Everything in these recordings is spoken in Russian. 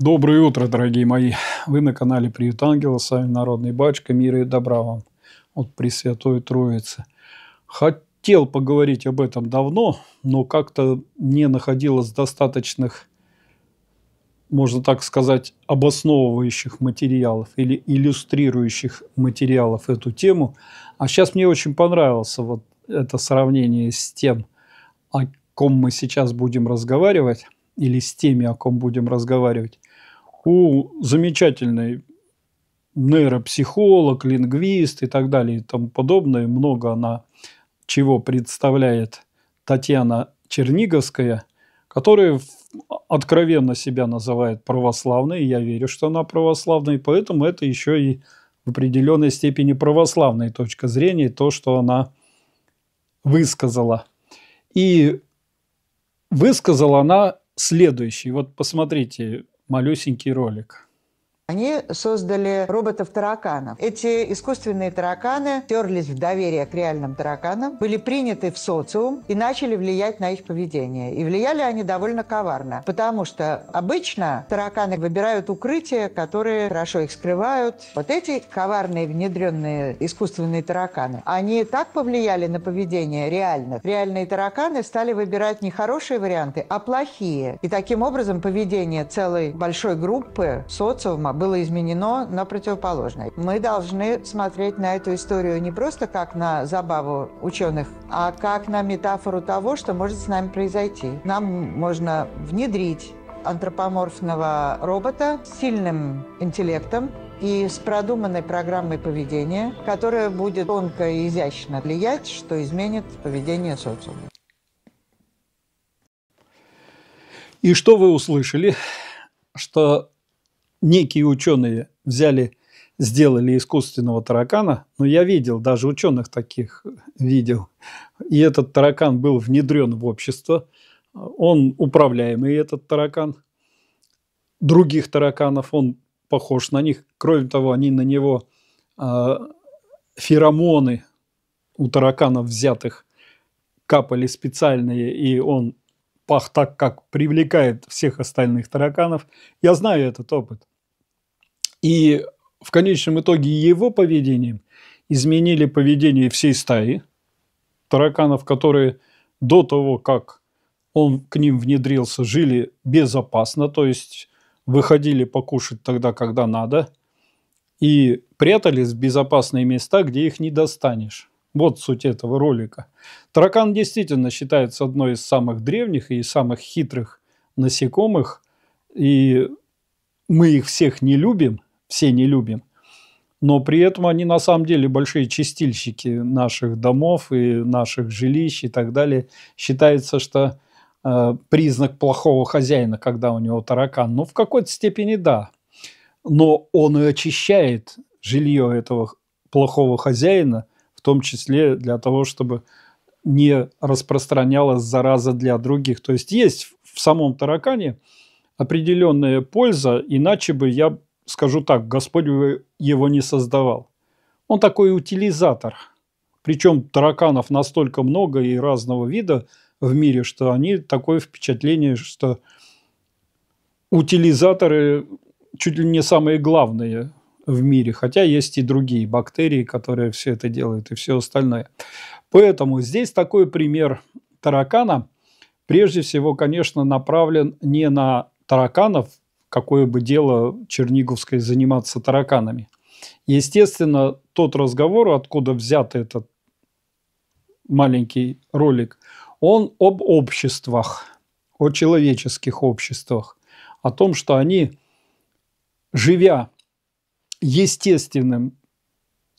Доброе утро, дорогие мои! Вы на канале Приют Ангела, с вами Народный Батюшка, мира и добра вам от Пресвятой Троицы. Хотел поговорить об этом давно, но как-то не находилось достаточных, можно так сказать, обосновывающих материалов или иллюстрирующих материалов эту тему. А сейчас мне очень понравилось вот это сравнение с тем, о ком мы сейчас будем разговаривать или с теми, о ком будем разговаривать. Коул замечательный нейропсихолог, лингвист и так далее и тому подобное. Много она чего представляет Татьяна Черниговская, которая откровенно себя называет православной. Я верю, что она православная, и поэтому это еще и в определенной степени православная точка зрения, то, что она высказала. И высказала она следующее. Вот посмотрите, малюсенький ролик. Они создали роботов-тараканов. Эти искусственные тараканы терлись в доверие к реальным тараканам, были приняты в социум и начали влиять на их поведение. И влияли они довольно коварно, потому что обычно тараканы выбирают укрытия, которые хорошо их скрывают. Вот эти коварные внедренные искусственные тараканы, они так повлияли на поведение реальных. Реальные тараканы стали выбирать не хорошие варианты, а плохие. И таким образом поведение целой большой группы социума было изменено на противоположное. Мы должны смотреть на эту историю не просто как на забаву ученых, а как на метафору того, что может с нами произойти. Нам можно внедрить антропоморфного робота с сильным интеллектом, и с продуманной программой поведения, которая будет тонко и изящно влиять, что изменит поведение социума. И что вы услышали? Что некие ученые взяли, сделали искусственного таракана, но я видел, даже ученых таких видел. И этот таракан был внедрен в общество. Он управляемый, этот таракан. Других тараканов, он похож на них. Кроме того, они на него э, феромоны у тараканов взятых капали специальные, и он пах так, как привлекает всех остальных тараканов. Я знаю этот опыт. И в конечном итоге его поведением изменили поведение всей стаи тараканов, которые до того, как он к ним внедрился, жили безопасно, то есть выходили покушать тогда, когда надо, и прятались в безопасные места, где их не достанешь. Вот суть этого ролика. Таракан действительно считается одной из самых древних и самых хитрых насекомых, и мы их всех не любим – все не любим. Но при этом они на самом деле большие чистильщики наших домов и наших жилищ и так далее. Считается, что э, признак плохого хозяина, когда у него таракан. Ну, в какой-то степени да. Но он и очищает жилье этого плохого хозяина, в том числе для того, чтобы не распространялась зараза для других. То есть есть в самом таракане определенная польза, иначе бы я скажу так, Господь его не создавал. Он такой утилизатор. Причем тараканов настолько много и разного вида в мире, что они такое впечатление, что утилизаторы чуть ли не самые главные в мире, хотя есть и другие бактерии, которые все это делают и все остальное. Поэтому здесь такой пример таракана прежде всего, конечно, направлен не на тараканов какое бы дело Черниговской заниматься тараканами. Естественно, тот разговор, откуда взят этот маленький ролик, он об обществах, о человеческих обществах, о том, что они, живя естественным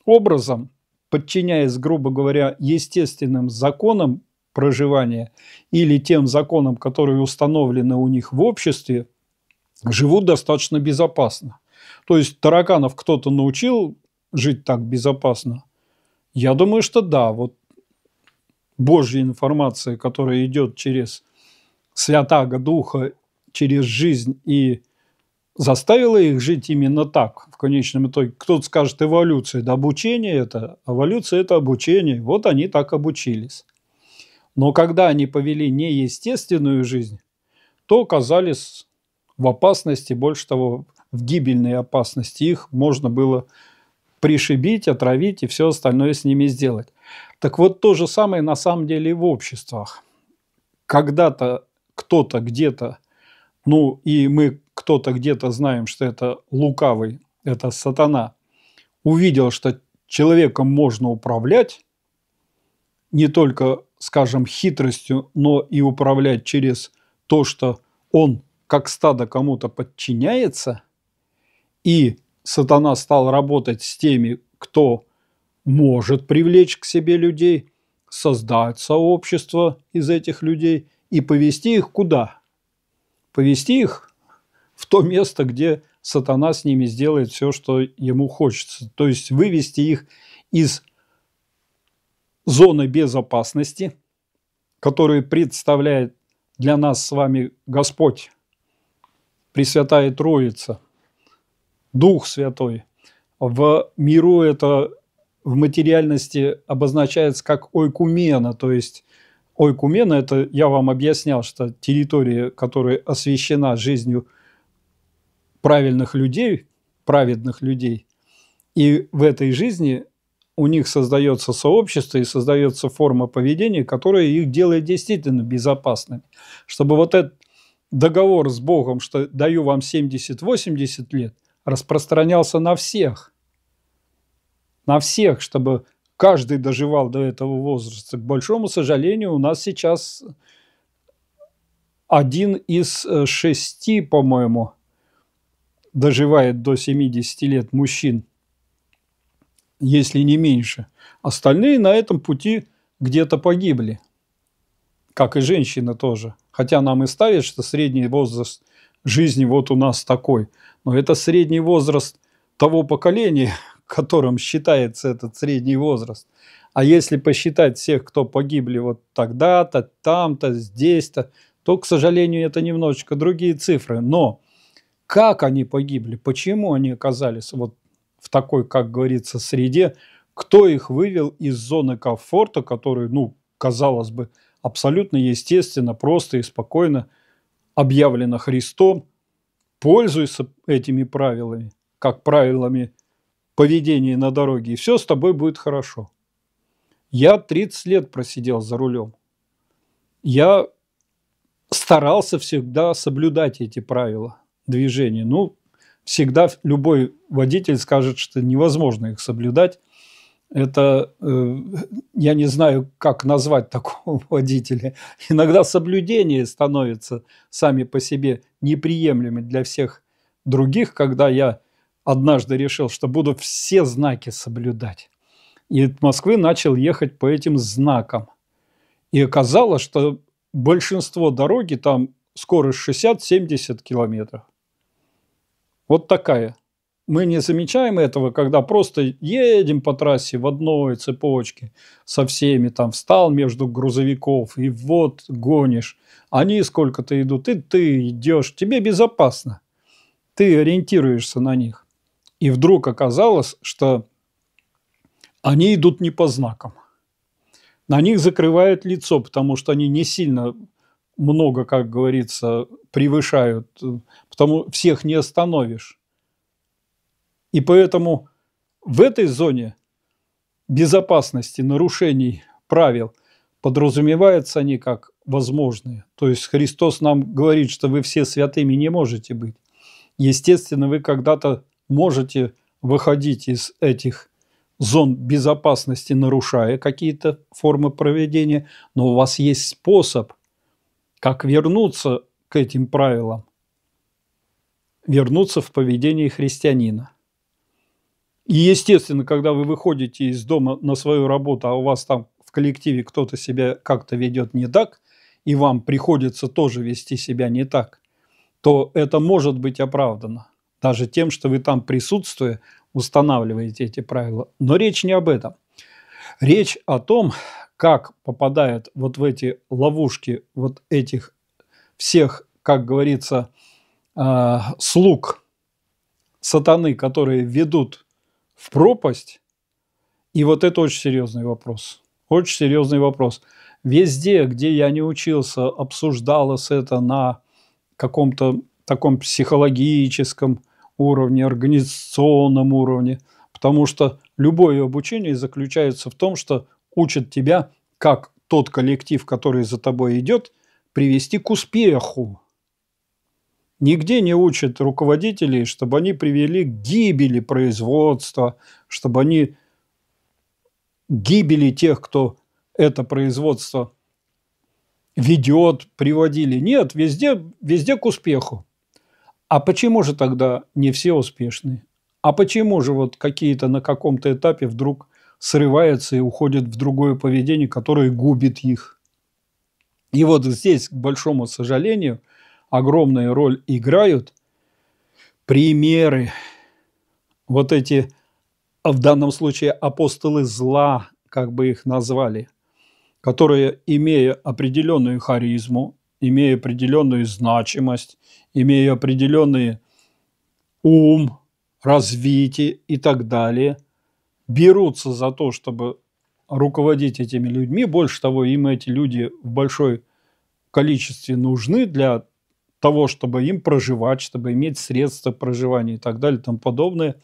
образом, подчиняясь, грубо говоря, естественным законам проживания или тем законам, которые установлены у них в обществе, живут достаточно безопасно. То есть тараканов кто-то научил жить так безопасно? Я думаю, что да. Вот Божья информация, которая идет через Святаго Духа, через жизнь и заставила их жить именно так в конечном итоге. Кто-то скажет, эволюция – это обучение, это эволюция – это обучение. Вот они так обучились. Но когда они повели неестественную жизнь, то оказались в опасности, больше того, в гибельной опасности. Их можно было пришибить, отравить и все остальное с ними сделать. Так вот, то же самое на самом деле и в обществах. Когда-то кто-то где-то, ну и мы кто-то где-то знаем, что это лукавый, это сатана, увидел, что человеком можно управлять, не только, скажем, хитростью, но и управлять через то, что он как стадо кому-то подчиняется, и сатана стал работать с теми, кто может привлечь к себе людей, создать сообщество из этих людей и повести их куда? Повести их в то место, где сатана с ними сделает все, что ему хочется. То есть вывести их из зоны безопасности, которую представляет для нас с вами Господь, Пресвятая Троица, Дух Святой. В миру это в материальности обозначается как ойкумена, то есть ойкумена – это, я вам объяснял, что территория, которая освящена жизнью правильных людей, праведных людей, и в этой жизни у них создается сообщество и создается форма поведения, которая их делает действительно безопасными. Чтобы вот этот договор с Богом, что даю вам 70-80 лет, распространялся на всех. На всех, чтобы каждый доживал до этого возраста. К большому сожалению, у нас сейчас один из э, шести, по-моему, доживает до 70 лет мужчин, если не меньше. Остальные на этом пути где-то погибли, как и женщины тоже – Хотя нам и ставят, что средний возраст жизни вот у нас такой. Но это средний возраст того поколения, которым считается этот средний возраст. А если посчитать всех, кто погибли вот тогда-то, там-то, здесь-то, то, к сожалению, это немножечко другие цифры. Но как они погибли, почему они оказались вот в такой, как говорится, среде, кто их вывел из зоны комфорта, который, ну, казалось бы, абсолютно естественно, просто и спокойно объявлено Христом, пользуйся этими правилами, как правилами поведения на дороге, и все с тобой будет хорошо. Я 30 лет просидел за рулем. Я старался всегда соблюдать эти правила движения. Ну, всегда любой водитель скажет, что невозможно их соблюдать. Это, э, я не знаю, как назвать такого водителя. Иногда соблюдение становится сами по себе неприемлемым для всех других, когда я однажды решил, что буду все знаки соблюдать. И от Москвы начал ехать по этим знакам. И оказалось, что большинство дороги там скорость 60-70 километров. Вот такая мы не замечаем этого, когда просто едем по трассе в одной цепочке со всеми, там встал между грузовиков и вот гонишь. Они сколько-то идут, и ты идешь, тебе безопасно. Ты ориентируешься на них. И вдруг оказалось, что они идут не по знакам. На них закрывает лицо, потому что они не сильно много, как говорится, превышают, э, потому всех не остановишь. И поэтому в этой зоне безопасности нарушений правил подразумеваются они как возможные. То есть Христос нам говорит, что вы все святыми не можете быть. Естественно, вы когда-то можете выходить из этих зон безопасности, нарушая какие-то формы проведения, но у вас есть способ, как вернуться к этим правилам, вернуться в поведение христианина – и, естественно, когда вы выходите из дома на свою работу, а у вас там в коллективе кто-то себя как-то ведет не так, и вам приходится тоже вести себя не так, то это может быть оправдано. Даже тем, что вы там присутствуя, устанавливаете эти правила. Но речь не об этом. Речь о том, как попадают вот в эти ловушки вот этих всех, как говорится, а, слуг сатаны, которые ведут в пропасть? И вот это очень серьезный вопрос. Очень серьезный вопрос. Везде, где я не учился, обсуждалось это на каком-то таком психологическом уровне, организационном уровне, потому что любое обучение заключается в том, что учат тебя, как тот коллектив, который за тобой идет, привести к успеху. Нигде не учат руководителей, чтобы они привели к гибели производства, чтобы они гибели тех, кто это производство ведет, приводили. Нет, везде, везде к успеху. А почему же тогда не все успешны? А почему же вот какие-то на каком-то этапе вдруг срываются и уходят в другое поведение, которое губит их? И вот здесь, к большому сожалению – огромную роль играют примеры, вот эти, в данном случае, апостолы зла, как бы их назвали, которые, имея определенную харизму, имея определенную значимость, имея определенный ум, развитие и так далее, берутся за то, чтобы руководить этими людьми. Больше того, им эти люди в большой количестве нужны для того, чтобы им проживать, чтобы иметь средства проживания и так далее и тому подобное.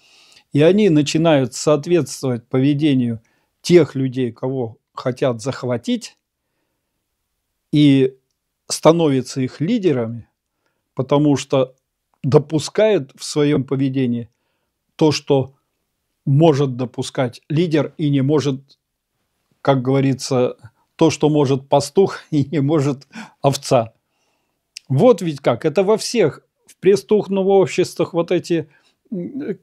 И они начинают соответствовать поведению тех людей, кого хотят захватить, и становятся их лидерами, потому что допускают в своем поведении то, что может допускать лидер и не может, как говорится, то, что может пастух и не может овца. Вот ведь как, это во всех, в преступных обществах вот эти, э,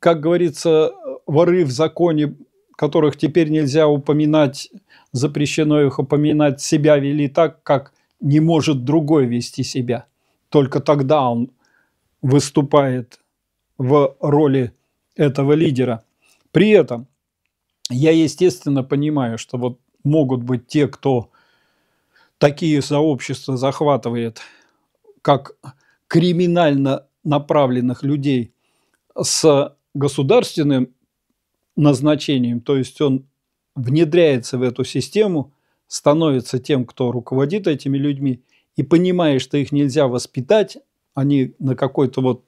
как говорится, воры в законе, которых теперь нельзя упоминать, запрещено их упоминать, себя вели так, как не может другой вести себя. Только тогда он выступает в роли этого лидера. При этом я, естественно, понимаю, что вот могут быть те, кто такие сообщества захватывает – как криминально направленных людей с государственным назначением, то есть он внедряется в эту систему, становится тем, кто руководит этими людьми, и понимая, что их нельзя воспитать, они на какой-то вот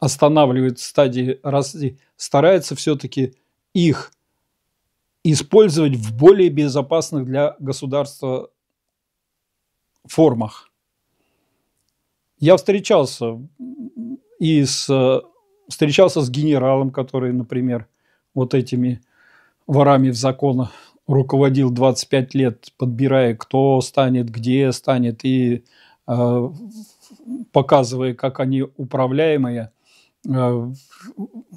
останавливают стадии расти, стараются все-таки их использовать в более безопасных для государства формах. Я встречался и с, встречался с генералом, который, например, вот этими ворами в закон руководил 25 лет, подбирая, кто станет, где станет, и э, показывая, как они управляемые. Э,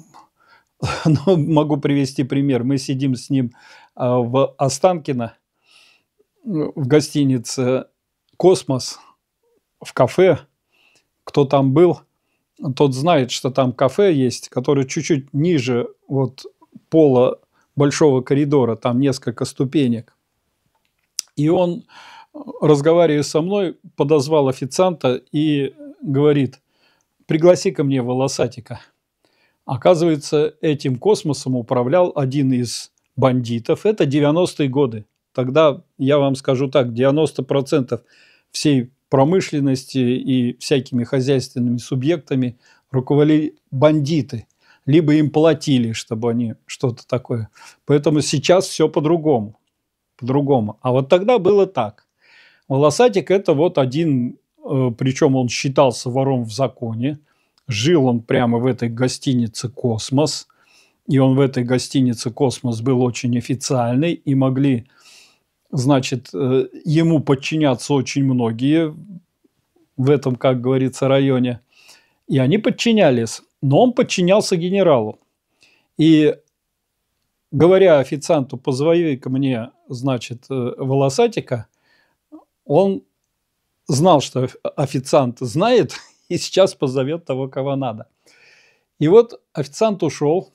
ну, могу привести пример. Мы сидим с ним э, в Останкино, э, в гостинице «Космос», в кафе – кто там был, тот знает, что там кафе есть, которое чуть-чуть ниже вот пола большого коридора, там несколько ступенек. И он, разговаривая со мной, подозвал официанта и говорит, пригласи ко мне волосатика. Оказывается, этим космосом управлял один из бандитов. Это 90-е годы. Тогда, я вам скажу так, 90% всей промышленности и всякими хозяйственными субъектами руководили бандиты, либо им платили, чтобы они что-то такое. Поэтому сейчас все по-другому. По-другому. А вот тогда было так. Волосатик – это вот один, э, причем он считался вором в законе, жил он прямо в этой гостинице «Космос», и он в этой гостинице «Космос» был очень официальный, и могли Значит, э, ему подчинятся очень многие в этом, как говорится, районе. И они подчинялись. Но он подчинялся генералу. И говоря официанту, позови ко мне, значит, э, волосатика, он знал, что официант знает, и сейчас позовет того, кого надо. И вот официант ушел,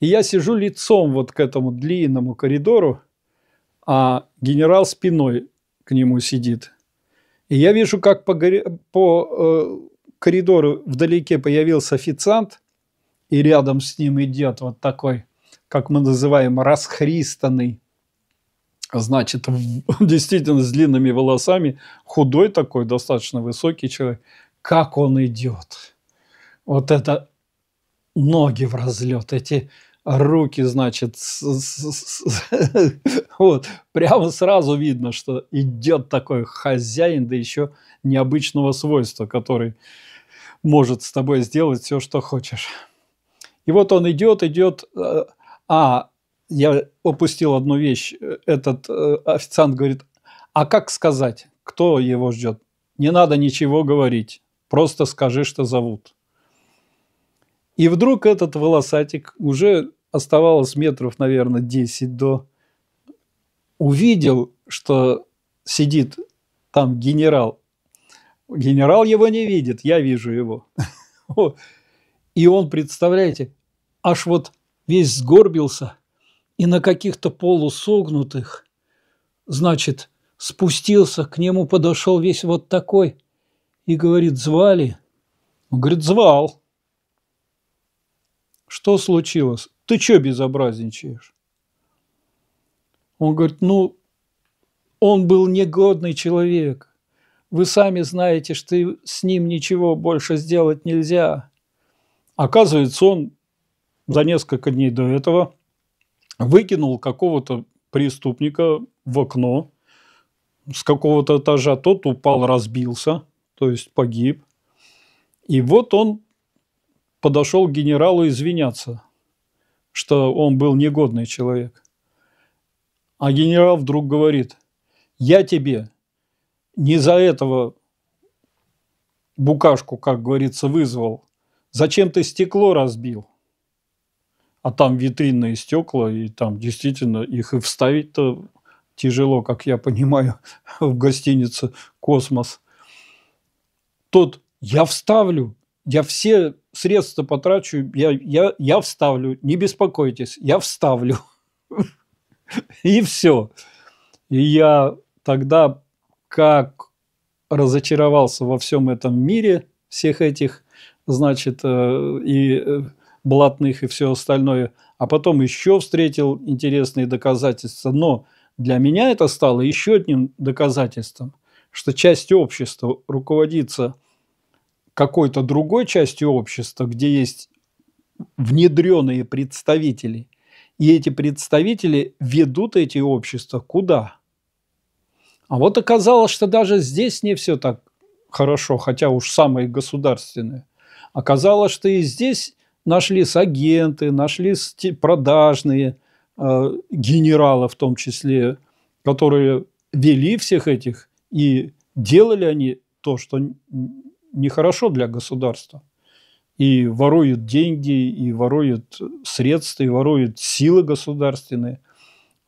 и я сижу лицом вот к этому длинному коридору, а генерал спиной к нему сидит. И я вижу, как по, горе... по э, коридору вдалеке появился официант, и рядом с ним идет вот такой, как мы называем, расхристанный, значит, в... действительно с длинными волосами, худой такой, достаточно высокий человек. Как он идет! Вот это ноги в разлет, эти руки, значит, вот, прямо сразу видно, что идет такой хозяин, да еще необычного свойства, который может с тобой сделать все, что хочешь. И вот он идет, идет, э, а, я опустил одну вещь, этот э, официант говорит, а как сказать, кто его ждет? Не надо ничего говорить, просто скажи, что зовут. И вдруг этот волосатик уже оставалось метров, наверное, 10 до... Увидел, что сидит там генерал. Генерал его не видит, я вижу его. И он, представляете, аж вот весь сгорбился и на каких-то полусогнутых, значит, спустился, к нему подошел весь вот такой и говорит, звали? Он говорит, звал. Что случилось? ты что безобразничаешь? Он говорит, ну, он был негодный человек. Вы сами знаете, что с ним ничего больше сделать нельзя. Оказывается, он за несколько дней до этого выкинул какого-то преступника в окно с какого-то этажа. Тот упал, разбился, то есть погиб. И вот он подошел к генералу извиняться что он был негодный человек. А генерал вдруг говорит, я тебе не за этого букашку, как говорится, вызвал. Зачем ты стекло разбил? А там витринные стекла, и там действительно их и вставить-то тяжело, как я понимаю, в гостинице «Космос». Тот «я вставлю», я все средства потрачу, я, я, я вставлю, не беспокойтесь, я вставлю. И все. И я тогда как разочаровался во всем этом мире, всех этих, значит, э, и э, блатных, и все остальное. А потом еще встретил интересные доказательства. Но для меня это стало еще одним доказательством, что часть общества руководится – какой-то другой частью общества, где есть внедренные представители. И эти представители ведут эти общества куда? А вот оказалось, что даже здесь не все так хорошо, хотя уж самые государственные. Оказалось, что и здесь нашлись агенты, нашлись продажные э, генералы в том числе, которые вели всех этих, и делали они то, что нехорошо для государства. И воруют деньги, и воруют средства, и воруют силы государственные.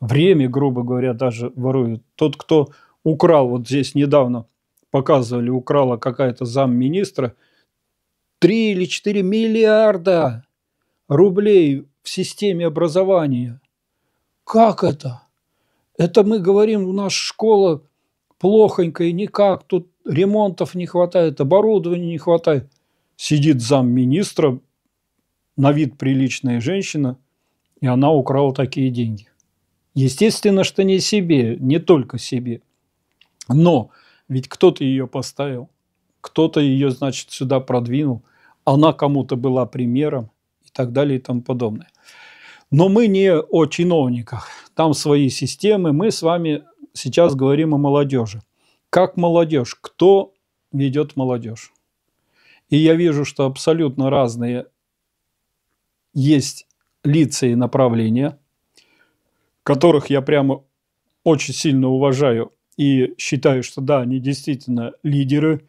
Время, грубо говоря, даже воруют. Тот, кто украл, вот здесь недавно показывали, украла какая-то замминистра, 3 или 4 миллиарда рублей в системе образования. Как это? Это мы говорим, у нас школа плохонькая, никак, тут ремонтов не хватает, оборудования не хватает. Сидит замминистра, на вид приличная женщина, и она украла такие деньги. Естественно, что не себе, не только себе. Но ведь кто-то ее поставил, кто-то ее, значит, сюда продвинул, она кому-то была примером и так далее и тому подобное. Но мы не о чиновниках, там свои системы, мы с вами сейчас говорим о молодежи. Как молодежь? Кто ведет молодежь? И я вижу, что абсолютно разные есть лица и направления, которых я прямо очень сильно уважаю и считаю, что да, они действительно лидеры,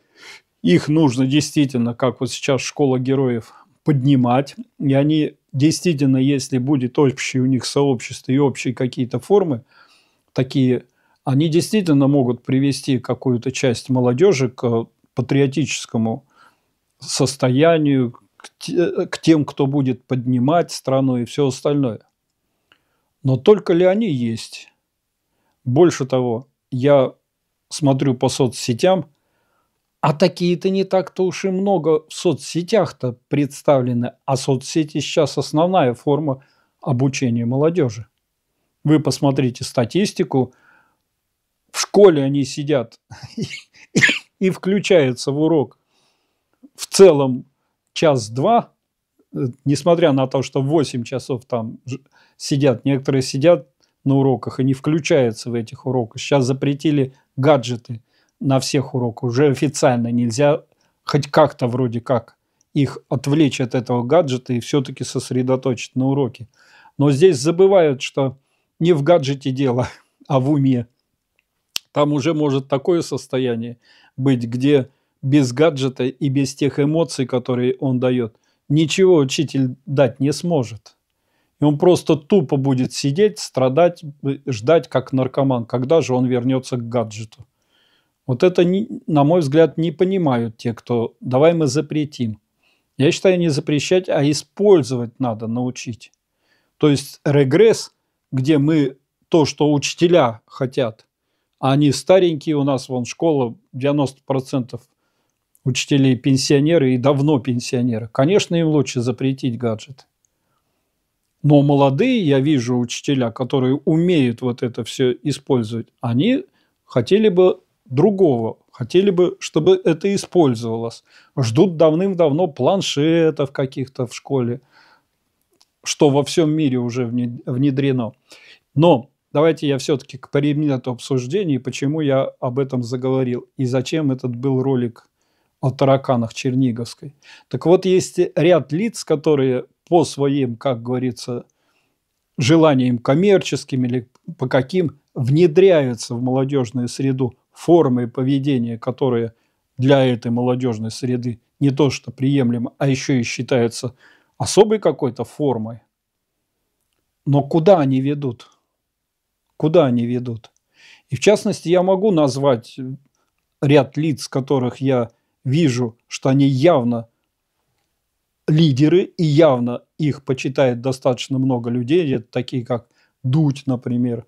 их нужно действительно, как вот сейчас школа героев, поднимать, и они действительно, если будет общее у них сообщество и общие какие-то формы, такие они действительно могут привести какую-то часть молодежи к э, патриотическому состоянию, к тем, кто будет поднимать страну и все остальное. Но только ли они есть? Больше того, я смотрю по соцсетям, а такие-то не так-то уж и много в соцсетях-то представлены, а соцсети сейчас основная форма обучения молодежи. Вы посмотрите статистику, в школе они сидят и, включаются в урок в целом час-два, э, несмотря на то, что 8 часов там сидят, некоторые сидят на уроках и не включаются в этих уроках. Сейчас запретили гаджеты на всех уроках, уже официально нельзя хоть как-то вроде как их отвлечь от этого гаджета и все-таки сосредоточить на уроке. Но здесь забывают, что не в гаджете дело, а в уме. Там уже может такое состояние быть, где без гаджета и без тех эмоций, которые он дает, ничего учитель дать не сможет. И он просто тупо будет сидеть, страдать, э, ждать, как наркоман, когда же он вернется к гаджету. Вот это, на мой взгляд, не понимают те, кто «давай мы запретим». Я считаю, не запрещать, а использовать надо, научить. То есть регресс, где мы то, что учителя хотят – они старенькие, у нас вон школа 90% учителей пенсионеры и давно пенсионеры. Конечно, им лучше запретить гаджет Но молодые, я вижу учителя, которые умеют вот это все использовать, они хотели бы другого, хотели бы, чтобы это использовалось. Ждут давным-давно планшетов каких-то в школе, что во всем мире уже внедрено. Но Давайте я все-таки к предмету обсуждения, почему я об этом заговорил и зачем этот был ролик о тараканах Черниговской. Так вот, есть ряд лиц, которые по своим, как говорится, желаниям коммерческим или по каким внедряются в молодежную среду формы поведения, которые для этой молодежной среды не то что приемлемо, а еще и считаются особой какой-то формой. Но куда они ведут? куда они ведут. И в частности, я могу назвать ряд лиц, которых я вижу, что они явно лидеры, и явно их почитает достаточно много людей. Это такие, как Дудь, например,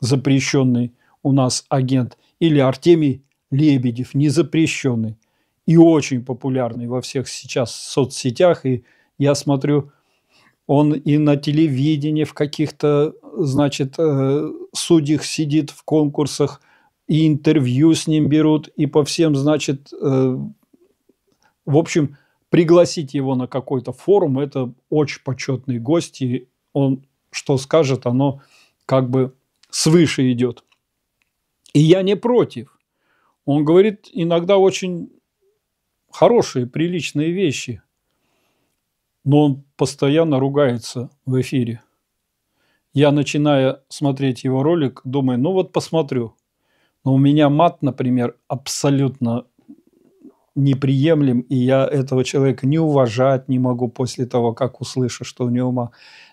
запрещенный у нас агент, или Артемий Лебедев, незапрещенный и очень популярный во всех сейчас соцсетях. И я смотрю, он и на телевидении в каких-то значит, э, судьи сидит в конкурсах, и интервью с ним берут, и по всем, значит, э, в общем, пригласить его на какой-то форум – это очень почетный гость, и он что скажет, оно как бы свыше идет. И я не против. Он говорит иногда очень хорошие, приличные вещи, но он постоянно ругается в эфире я, начиная смотреть его ролик, думаю, ну вот посмотрю. Но у меня мат, например, абсолютно неприемлем, и я этого человека не уважать не могу после того, как услышу, что у него мат.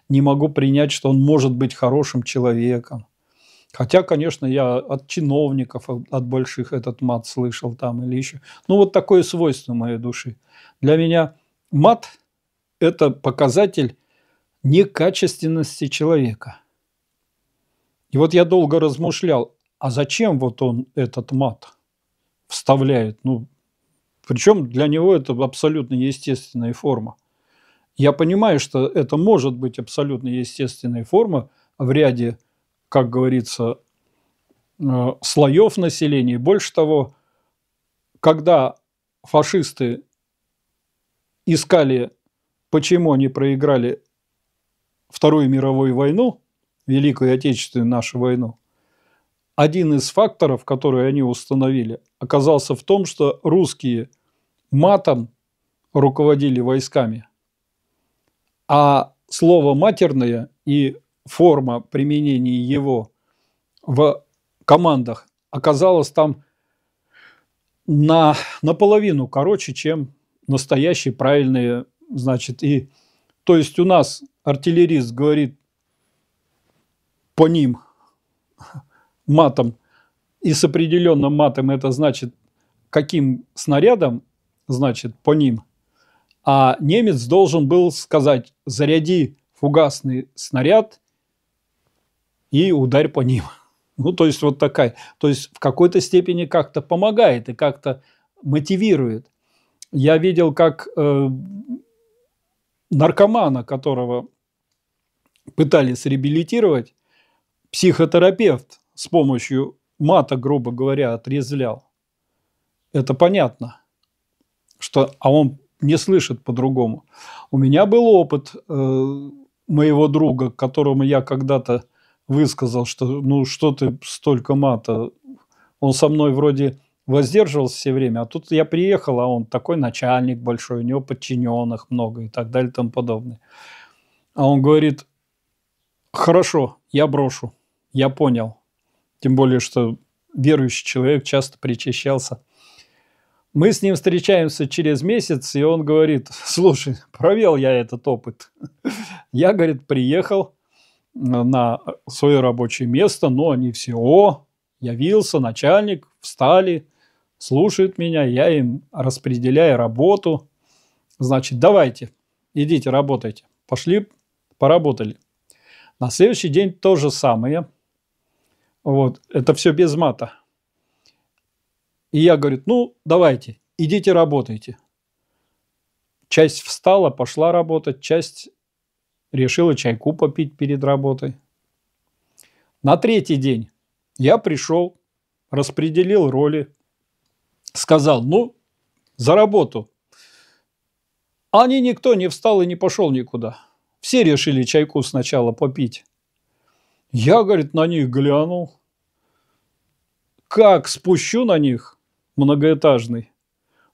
Не могу принять, что он может быть хорошим человеком. Хотя, конечно, я от чиновников, от больших этот мат слышал там или еще. Ну, вот такое свойство моей души. Для меня мат – это показатель некачественности человека. И вот я долго размышлял, а зачем вот он этот мат вставляет? Ну, причем для него это абсолютно естественная форма. Я понимаю, что это может быть абсолютно естественная форма в ряде, как говорится, э, слоев населения. Больше того, когда фашисты искали, почему они проиграли Вторую мировую войну, Великую Отечественную нашу войну, один из факторов, который они установили, оказался в том, что русские матом руководили войсками, а слово «матерное» и форма применения его в командах оказалась там на, наполовину короче, чем настоящие правильные, значит, и то есть у нас артиллерист говорит по ним матом, и с определенным матом это значит, каким снарядом, значит, по ним. А немец должен был сказать, заряди фугасный снаряд и ударь по ним. Ну, то есть вот такая. То есть в какой-то степени как-то помогает и как-то мотивирует. Я видел, как э, наркомана, которого пытались реабилитировать, психотерапевт с помощью мата, грубо говоря, отрезвлял. Это понятно. Что, а он не слышит по-другому. У меня был опыт э, моего друга, которому я когда-то высказал, что ну что ты столько мата. Он со мной вроде воздерживался все время. А тут я приехал, а он такой начальник большой, у него подчиненных много и так далее и тому подобное. А он говорит, хорошо, я брошу, я понял. Тем более, что верующий человек часто причащался. Мы с ним встречаемся через месяц, и он говорит, слушай, провел я этот опыт. Я, говорит, приехал на свое рабочее место, но они все, о, явился начальник, встали, слушают меня, я им распределяю работу. Значит, давайте, идите, работайте. Пошли, поработали. На следующий день то же самое. Вот, это все без мата. И я говорю, ну, давайте, идите, работайте. Часть встала, пошла работать, часть решила чайку попить перед работой. На третий день я пришел, распределил роли, сказал, ну, за работу. А они никто не встал и не пошел никуда. Все решили чайку сначала попить. Я, говорит, на них глянул. Как спущу на них многоэтажный?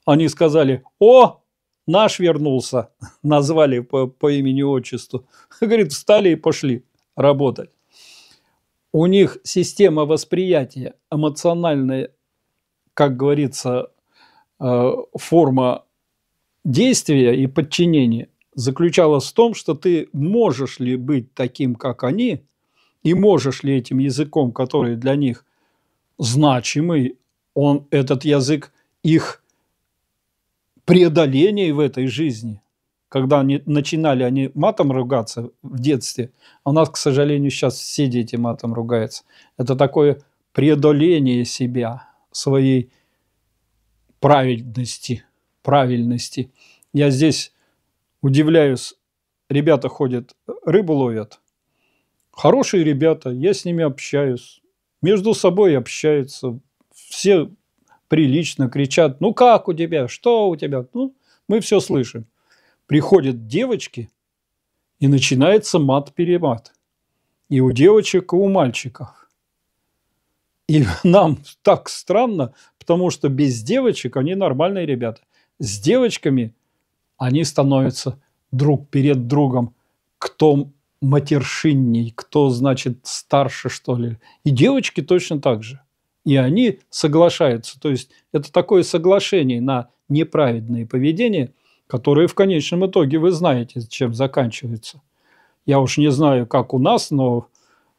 Они сказали, о, наш вернулся. Назвали по, по имени-отчеству. Говорит, встали и пошли работать. У них система восприятия эмоциональная как говорится, э, форма действия и подчинения заключалась в том, что ты можешь ли быть таким, как они, и можешь ли этим языком, который для них значимый, он, этот язык, их преодоление в этой жизни. Когда они, начинали они матом ругаться в детстве, а у нас, к сожалению, сейчас все дети матом ругаются. Это такое преодоление себя, своей правильности. правильности. Я здесь удивляюсь, ребята ходят, рыбу ловят. Хорошие ребята, я с ними общаюсь. Между собой общаются. Все прилично кричат, ну как у тебя, что у тебя? Ну, мы все слышим. Приходят девочки, и начинается мат-перемат. И у девочек, и у мальчиков. И нам так странно, потому что без девочек они нормальные ребята. С девочками они становятся друг перед другом, кто матершинней, кто, значит, старше, что ли. И девочки точно так же. И они соглашаются. То есть это такое соглашение на неправедное поведение, которое в конечном итоге вы знаете, чем заканчивается. Я уж не знаю, как у нас, но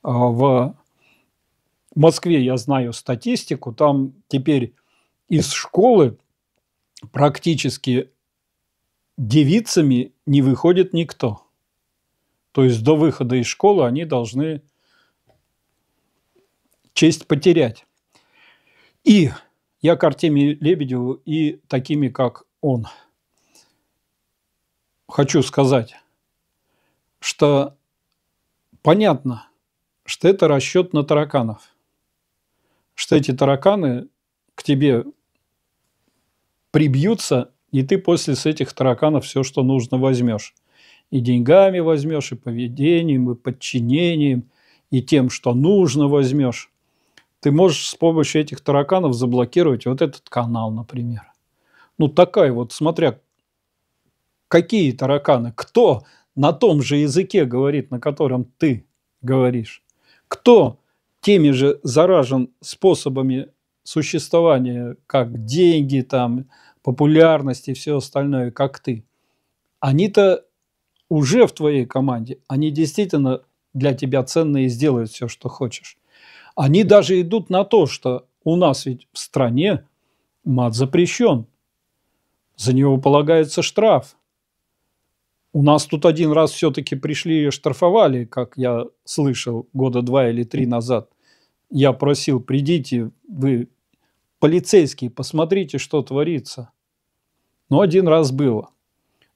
а, в в Москве я знаю статистику, там теперь из школы практически девицами не выходит никто. То есть до выхода из школы они должны честь потерять. И я к Артемию Лебедеву и такими, как он, хочу сказать, что понятно, что это расчет на тараканов – что эти тараканы к тебе прибьются, и ты после с этих тараканов все, что нужно, возьмешь. И деньгами возьмешь, и поведением, и подчинением, и тем, что нужно, возьмешь. Ты можешь с помощью этих тараканов заблокировать вот этот канал, например. Ну, такая вот, смотря какие тараканы, кто на том же языке говорит, на котором ты говоришь, кто теми же заражен способами существования, как деньги, там, популярность и все остальное, как ты. Они-то уже в твоей команде, они действительно для тебя ценные и сделают все, что хочешь. Они даже идут на то, что у нас ведь в стране мат запрещен. За него полагается штраф. У нас тут один раз все-таки пришли и штрафовали, как я слышал года два или три назад. Я просил, придите, вы полицейские, посмотрите, что творится. Но один раз было.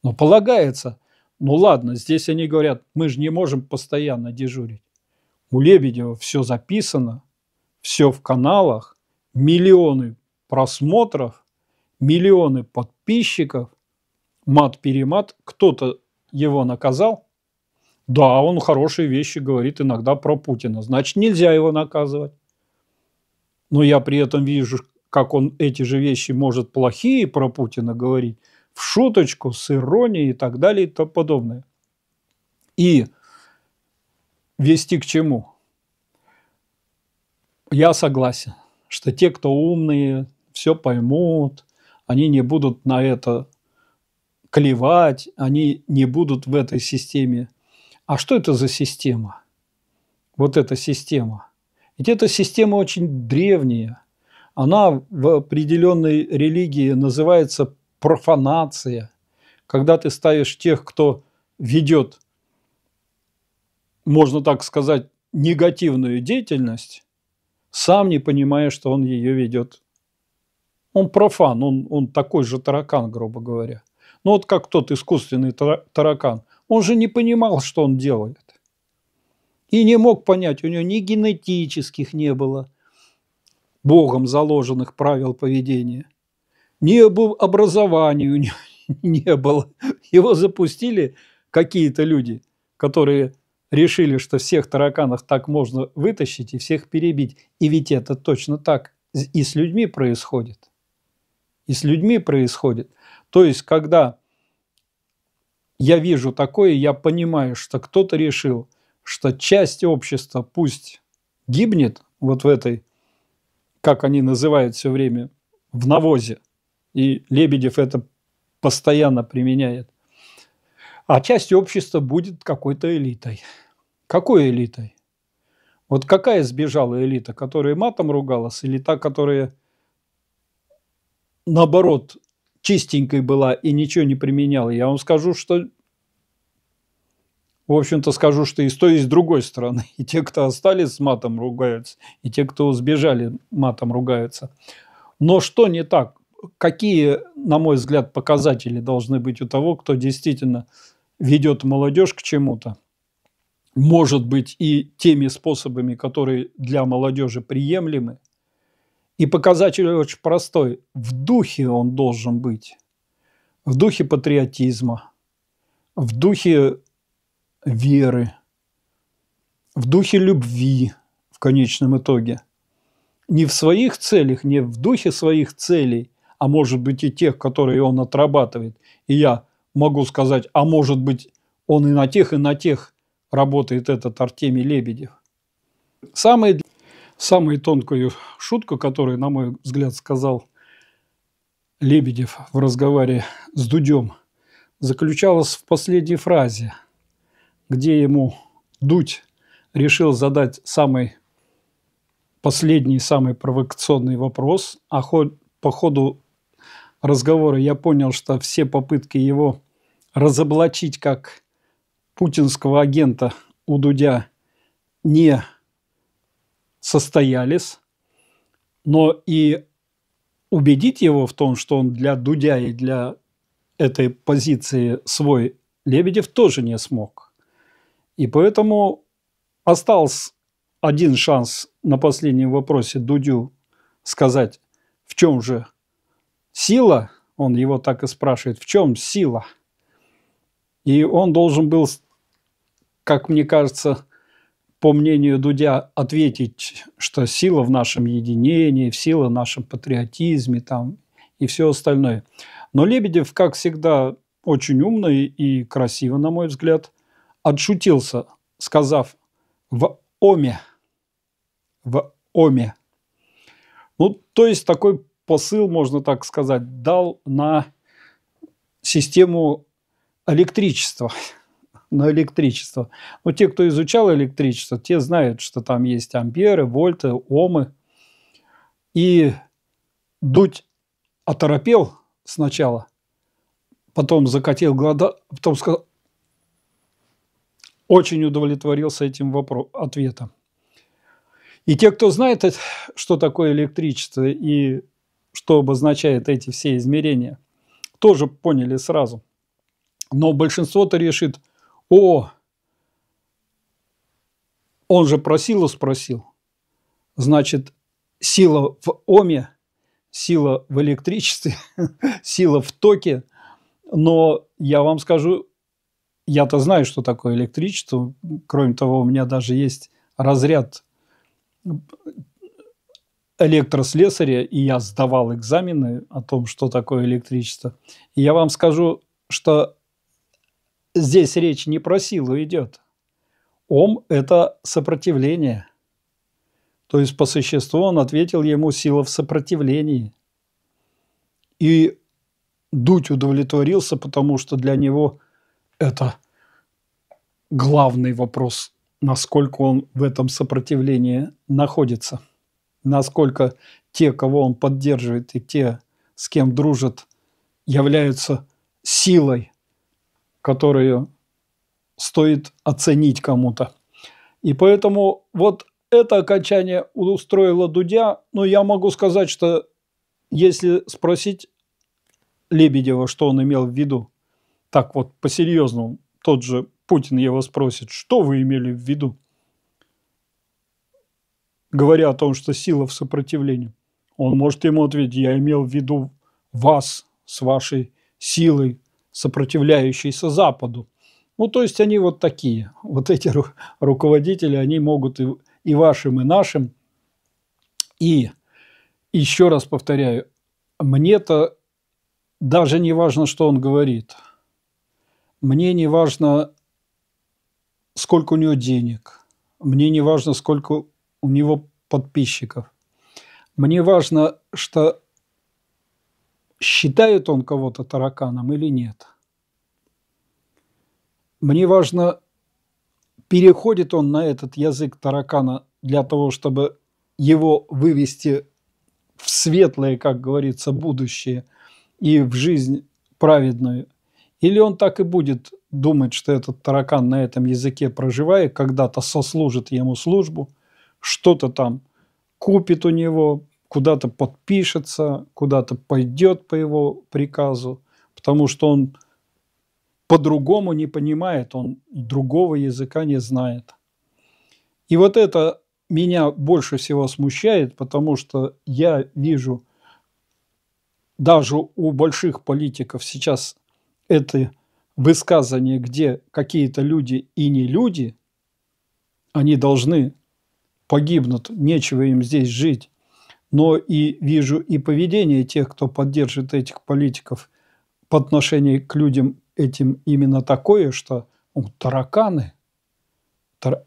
Но полагается, ну ладно, здесь они говорят, мы же не можем постоянно дежурить. У Лебедева все записано, все в каналах, миллионы просмотров, миллионы подписчиков, мат-перемат, кто-то его наказал? Да, он хорошие вещи говорит иногда про Путина. Значит, нельзя его наказывать. Но я при этом вижу, как он эти же вещи может плохие про Путина говорить, в шуточку, с иронией и так далее и тому подобное. И вести к чему? Я согласен, что те, кто умные, все поймут, они не будут на это клевать, они не будут в этой системе. А что это за система? Вот эта система. Ведь эта система очень древняя. Она в определенной религии называется профанация, когда ты ставишь тех, кто ведет, можно так сказать, негативную деятельность, сам не понимая, что он ее ведет. Он профан, он, он такой же таракан, грубо говоря. Ну вот как тот искусственный таракан. Он же не понимал, что он делает. И не мог понять, у него ни генетических не было Богом заложенных правил поведения, ни образования у него не было. Его запустили какие-то люди, которые решили, что всех тараканов так можно вытащить и всех перебить. И ведь это точно так и с людьми происходит. И с людьми происходит – то есть, когда я вижу такое, я понимаю, что кто-то решил, что часть общества пусть гибнет вот в этой, как они называют все время, в навозе. И Лебедев это постоянно применяет. А часть общества будет какой-то элитой. Какой элитой? Вот какая сбежала элита, которая матом ругалась, или та, которая, наоборот, чистенькой была и ничего не применяла, я вам скажу, что, в общем-то, скажу, что и с той, и с другой стороны. И те, кто остались с матом, ругаются, и те, кто сбежали, матом ругаются. Но что не так? Какие, на мой взгляд, показатели должны быть у того, кто действительно ведет молодежь к чему-то? Может быть, и теми способами, которые для молодежи приемлемы – и показатель очень простой. В духе он должен быть. В духе патриотизма, в духе веры, в духе любви в конечном итоге. Не в своих целях, не в духе своих целей, а может быть и тех, которые он отрабатывает. И я могу сказать, а может быть он и на тех, и на тех работает этот Артемий Лебедев. Самое самую тонкую шутку, которую, на мой взгляд, сказал Лебедев в разговоре с Дудем, заключалась в последней фразе, где ему Дудь решил задать самый последний, самый провокационный вопрос, а по ходу разговора я понял, что все попытки его разоблачить как путинского агента у Дудя не состоялись, но и убедить его в том, что он для Дудя и для этой позиции свой Лебедев тоже не смог. И поэтому остался один шанс на последнем вопросе Дудю сказать, в чем же сила, он его так и спрашивает, в чем сила. И он должен был, как мне кажется, по мнению Дудя, ответить, что сила в нашем единении, сила в нашем патриотизме там, и все остальное. Но Лебедев, как всегда, очень умный и красиво, на мой взгляд, отшутился, сказав «в оме». «В оме». Ну, то есть такой посыл, можно так сказать, дал на систему электричества – на электричество. Но те, кто изучал электричество, те знают, что там есть амперы, вольты, омы. И Дудь оторопел сначала, потом закатил глаза, потом сказал, очень удовлетворился этим вопрос, ответом. И те, кто знает, э, что такое электричество и что обозначают эти все измерения, тоже поняли сразу. Но большинство-то решит – о, он же про и спросил. Значит, сила в оме, сила в электричестве, сила в токе. Но я вам скажу, я-то знаю, что такое электричество. Кроме того, у меня даже есть разряд электрослесаря, и я сдавал экзамены о том, что такое электричество. И я вам скажу, что здесь речь не про силу идет. Ом – это сопротивление. То есть по существу он ответил ему сила в сопротивлении. И Дудь удовлетворился, потому что для него это главный вопрос, насколько он в этом сопротивлении находится, насколько те, кого он поддерживает и те, с кем дружит, являются силой которую стоит оценить кому-то. И поэтому вот это окончание устроило Дудя, но я могу сказать, что если спросить Лебедева, что он имел в виду, так вот по-серьезному, тот же Путин его спросит, что вы имели в виду, говоря о том, что сила в сопротивлении. Он может ему ответить, я имел в виду вас с вашей силой, сопротивляющийся Западу. Ну, то есть они вот такие. Вот эти ру руководители, они могут и, и вашим, и нашим. И еще раз повторяю, мне-то даже не важно, что он говорит. Мне не важно, сколько у него денег. Мне не важно, сколько у него подписчиков. Мне важно, что считает он кого-то тараканом или нет. Мне важно, переходит он на этот язык таракана для того, чтобы его вывести в светлое, как говорится, будущее и в жизнь праведную. Или он так и будет думать, что этот таракан на этом языке проживая, когда-то сослужит ему службу, что-то там купит у него, куда-то подпишется, куда-то пойдет по его приказу, потому что он по-другому не понимает, он другого языка не знает. И вот это меня больше всего смущает, потому что я вижу даже у больших политиков сейчас это высказывание, где какие-то люди и не люди, они должны погибнут, нечего им здесь жить но и вижу и поведение тех, кто поддержит этих политиков по отношению к людям этим именно такое, что ну, тараканы.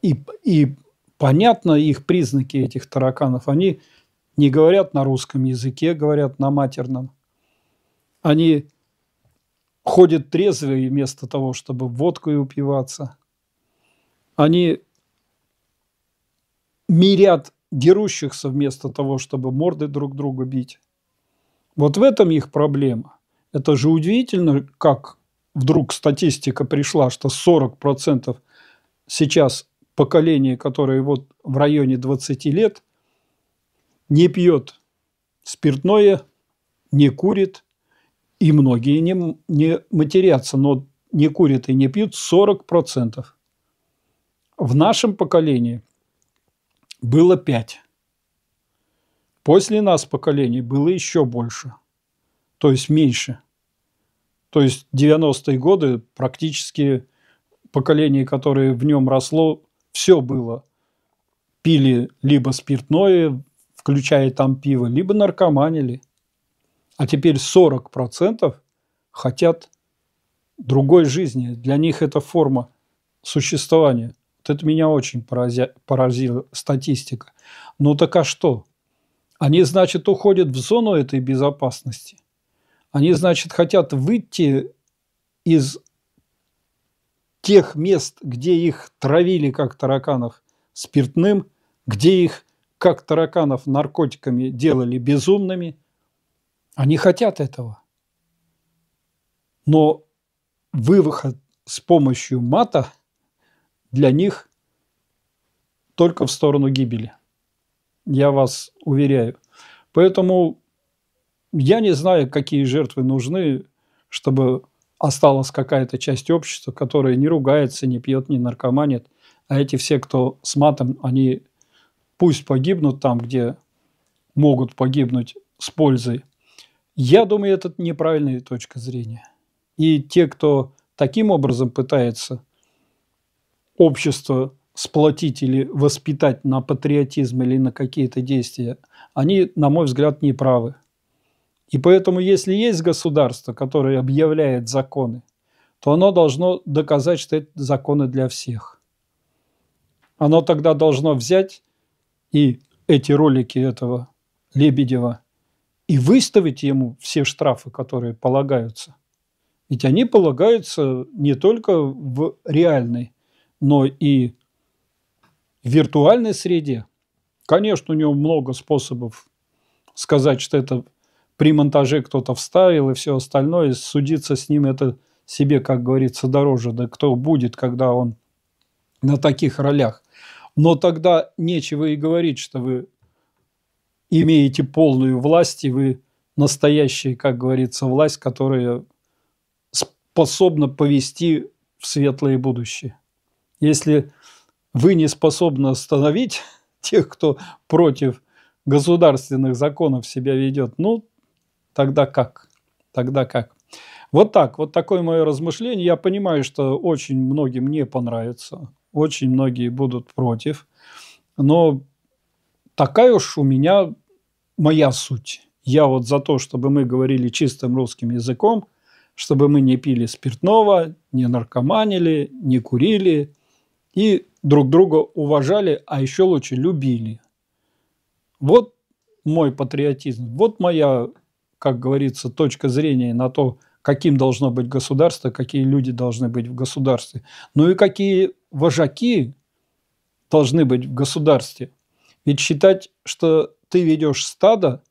И, и понятно их признаки этих тараканов. Они не говорят на русском языке, говорят на матерном. Они ходят трезвые вместо того, чтобы водкой упиваться. Они мирят дерущихся вместо того, чтобы морды друг друга бить. Вот в этом их проблема. Это же удивительно, как вдруг статистика пришла, что 40% сейчас поколение, которое вот в районе 20 лет, не пьет спиртное, не курит, и многие не, не матерятся, но не курят и не пьют 40%. В нашем поколении – было пять. После нас поколений было еще больше, то есть меньше. То есть 90-е годы практически поколение, которое в нем росло, все было. Пили либо спиртное, включая там пиво, либо наркоманили. А теперь 40% хотят другой жизни. Для них это форма существования – вот это меня очень поразя... поразила статистика. Ну так а что? Они, значит, уходят в зону этой безопасности. Они, значит, хотят выйти из тех мест, где их травили как тараканов спиртным, где их как тараканов наркотиками делали безумными. Они хотят этого. Но вывод с помощью мата – для них только в сторону гибели. Я вас уверяю. Поэтому я не знаю, какие жертвы нужны, чтобы осталась какая-то часть общества, которая не ругается, не пьет, не наркоманит. А эти все, кто с матом, они пусть погибнут там, где могут погибнуть с пользой. Я думаю, это неправильная точка зрения. И те, кто таким образом пытается общество сплотить или воспитать на патриотизм или на какие-то действия, они, на мой взгляд, не правы. И поэтому, если есть государство, которое объявляет законы, то оно должно доказать, что это законы для всех. Оно тогда должно взять и эти ролики этого Лебедева и выставить ему все штрафы, которые полагаются. Ведь они полагаются не только в реальной но и в виртуальной среде. Конечно, у него много способов сказать, что это при монтаже кто-то вставил и все остальное, и судиться с ним это себе, как говорится, дороже. Да кто будет, когда он на таких ролях. Но тогда нечего и говорить, что вы имеете полную власть, и вы настоящая, как говорится, власть, которая способна повести в светлое будущее. Если вы не способны остановить тех, кто против государственных законов себя ведет, ну, тогда как? Тогда как? Вот так, вот такое мое размышление. Я понимаю, что очень многим не понравится, очень многие будут против, но такая уж у меня моя суть. Я вот за то, чтобы мы говорили чистым русским языком, чтобы мы не пили спиртного, не наркоманили, не курили – и друг друга уважали, а еще лучше любили. Вот мой патриотизм, вот моя, как говорится, точка зрения на то, каким должно быть государство, какие люди должны быть в государстве, ну и какие вожаки должны быть в государстве. Ведь считать, что ты ведешь стадо,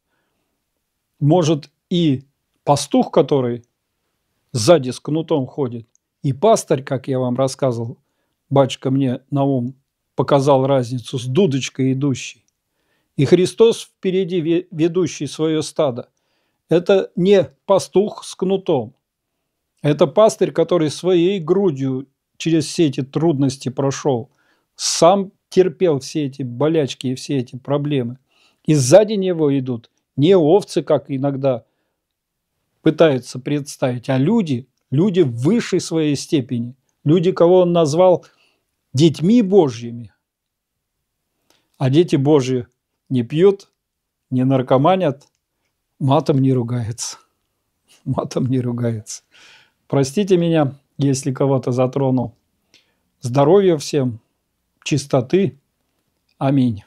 может и пастух, который сзади с кнутом ходит, и пастырь, как я вам рассказывал, батюшка мне на ум показал разницу с дудочкой идущей. И Христос впереди ведущий свое стадо. Это не пастух с кнутом. Это пастырь, который своей грудью через все эти трудности прошел, сам терпел все эти болячки и все эти проблемы. И сзади него идут не овцы, как иногда пытаются представить, а люди, люди в высшей своей степени – люди, кого он назвал детьми Божьими. А дети Божьи не пьют, не наркоманят, матом не ругаются. Матом не ругаются. Простите меня, если кого-то затронул. Здоровья всем, чистоты. Аминь.